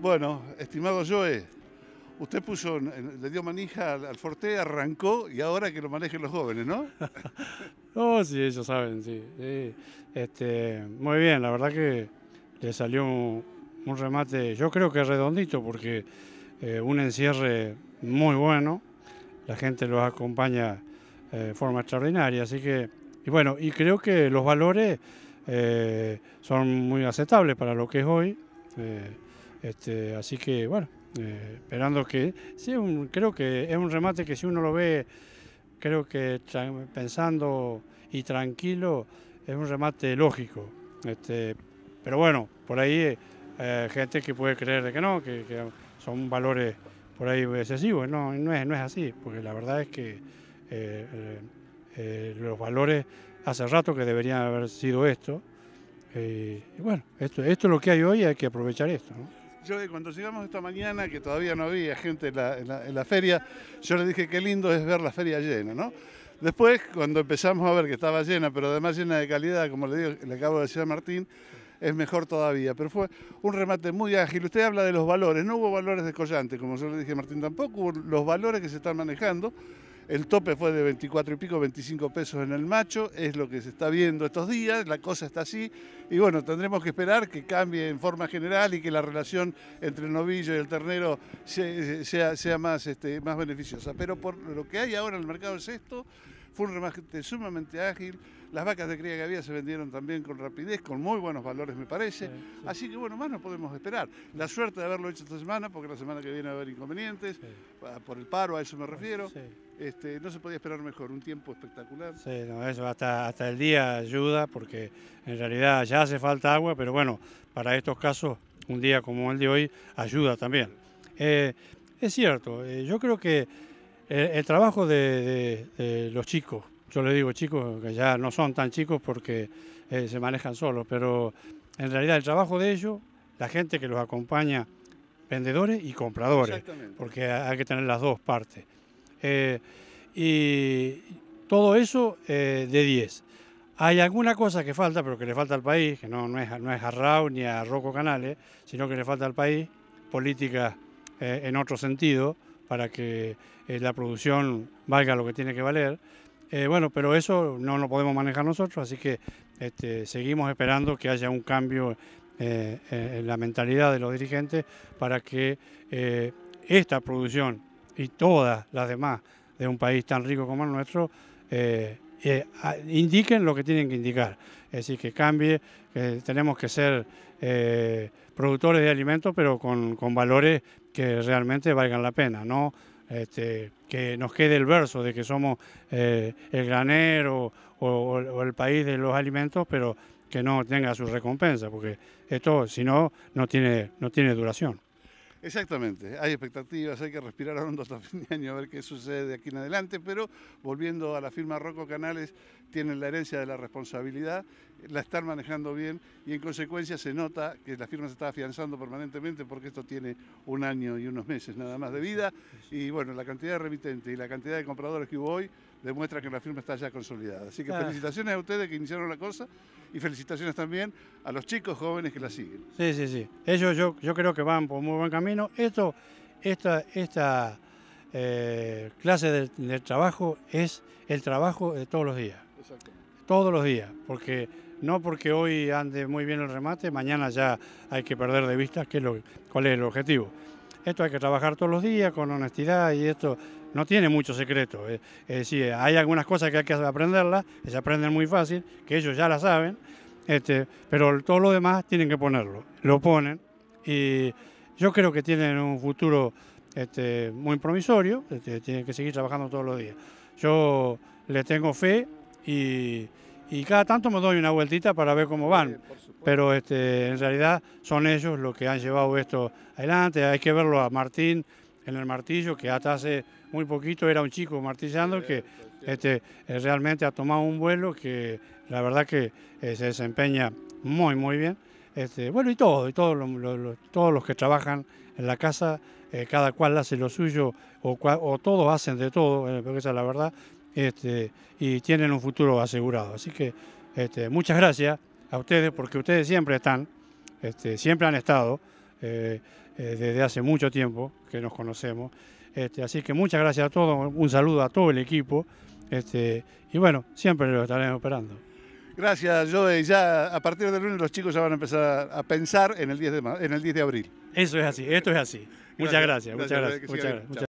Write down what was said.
Bueno, estimado Joe, usted puso, le dio manija al, Forte, arrancó y ahora que lo manejen los jóvenes, ¿no? oh, sí, ellos saben, sí. Este, muy bien, la verdad que le salió un, remate, yo creo que redondito, porque eh, un encierre muy bueno, la gente los acompaña eh, de forma extraordinaria, así que, y bueno, y creo que los valores eh, son muy aceptables para lo que es hoy. Este, así que bueno, eh, esperando que. Sí, creo que es un remate que si uno lo ve, creo que pensando y tranquilo, es un remate lógico. Este, pero bueno, por ahí eh, eh, gente que puede creer de que no, que, son valores por ahí excesivos. No, es, así, porque la verdad es que eh, los valores hace rato que deberían haber sido esto. y bueno, esto, es lo que hay hoy hay que aprovechar esto. Yo cuando llegamos esta mañana, que todavía no había gente en la, feria, yo le dije qué lindo es ver la feria llena, ¿no? Después, cuando empezamos a ver que estaba llena, pero además llena de calidad, como le, le acabo de decir a Martín, es mejor todavía. Pero fue un remate muy ágil. Usted habla de los valores, no hubo valores descollantes, como yo le dije a Martín tampoco, hubo los valores que se están manejando. El tope fue de 24 y pico, 25 pesos en el macho, es lo que se está viendo estos días, la cosa está así. Y bueno, tendremos que esperar que cambie en forma general y que la relación entre el novillo y el ternero sea, sea, más, este, más beneficiosa. Pero por lo que hay ahora en el mercado es esto. Fue un remate sumamente ágil. Las vacas de cría que había se vendieron también con rapidez, con muy buenos valores, me parece. Así que, bueno, más no podemos esperar. La suerte de haberlo hecho esta semana, porque la semana que viene va a haber inconvenientes, por el paro, a eso me pues, refiero. Este, no se podía esperar mejor, un tiempo espectacular. Sí, hasta, hasta el día ayuda, porque en realidad ya hace falta agua, pero bueno, para estos casos, un día como el de hoy ayuda también. Eh, es cierto, eh, yo creo que el, trabajo de, los chicos, yo le digo chicos, que ya no son tan chicos porque eh, se manejan solos, pero en realidad el trabajo de ellos, la gente que los acompaña, vendedores y compradores, porque hay que tener las dos partes. Eh, y todo eso eh, de 10. Hay alguna cosa que falta, pero que le falta al país, que no, es, a Raúl ni a Rocco Canales, sino que le falta al país política en otro sentido, para que eh, la producción valga lo que tiene que valer. Eh, bueno, pero eso no lo podemos manejar nosotros, así que este, seguimos esperando que haya un cambio eh, en la mentalidad de los dirigentes para que esta producción y todas las demás de un país tan rico como el nuestro eh, indiquen lo que tienen que indicar. Es decir, que cambie, que tenemos que ser eh, productores de alimentos, pero con, valores que realmente valgan la pena, no este, que nos quede el verso de que somos eh, el granero o, el país de los alimentos, pero que no tenga su recompensa, porque esto, si no, no tiene, no tiene duración. Exactamente, hay expectativas, hay que respirar un hasta fin de año a ver qué sucede de aquí en adelante, pero volviendo a la firma Rocco Canales, tienen la herencia de la responsabilidad, la están manejando bien y en consecuencia se nota que la firma se está afianzando permanentemente porque esto tiene un año y unos meses nada más de vida y bueno, la cantidad de remitentes y la cantidad de compradores que hubo hoy demuestra que la firma está ya consolidada. Así que felicitaciones a ustedes que iniciaron la cosa y felicitaciones también a los chicos jóvenes que la siguen. Sí, sí, sí. Ellos yo, yo creo que van por muy buen camino. Esto, esta, esta eh, clase de, trabajo es el trabajo de todos los días. Todos los días, porque no porque hoy ande muy bien el remate, mañana ya hay que perder de vista qué lo, cuál es el objetivo. Esto hay que trabajar todos los días con honestidad y esto no tiene mucho secreto. Eh. Es decir, hay algunas cosas que hay que aprenderlas, que se aprenden muy fácil, que ellos ya las saben, este, pero todo lo demás tienen que ponerlo. Lo ponen y yo creo que tienen un futuro este, muy promisorio, este, tienen que seguir trabajando todos los días. Yo le tengo fe y, cada tanto me doy una vueltita para ver cómo van. Pero en realidad son ellos los que han llevado esto adelante. Hay que verlo a Martín en el martillo, que hasta hace muy poquito era un chico martillando, que este, eh, realmente ha tomado un vuelo que la verdad que eh, se desempeña muy, muy bien. Este, bueno, y todo, y todos los que trabajan en la casa, eh, cada cual hace lo suyo, o, todos hacen de todo, esa es la verdad, este, y tienen un futuro asegurado. Así que este, muchas gracias a ustedes, porque ustedes siempre están, este, siempre han estado, eh, eh, desde hace mucho tiempo que nos conocemos. Este, así que muchas gracias a todos, un saludo a todo el equipo este, y bueno, siempre lo estaremos esperando. Gracias, Joe. Ya a partir del lunes los chicos ya van a empezar a pensar en el 10 de, en el de abril. Eso es así, esto es así. Muchas gracias. Muchas gracias.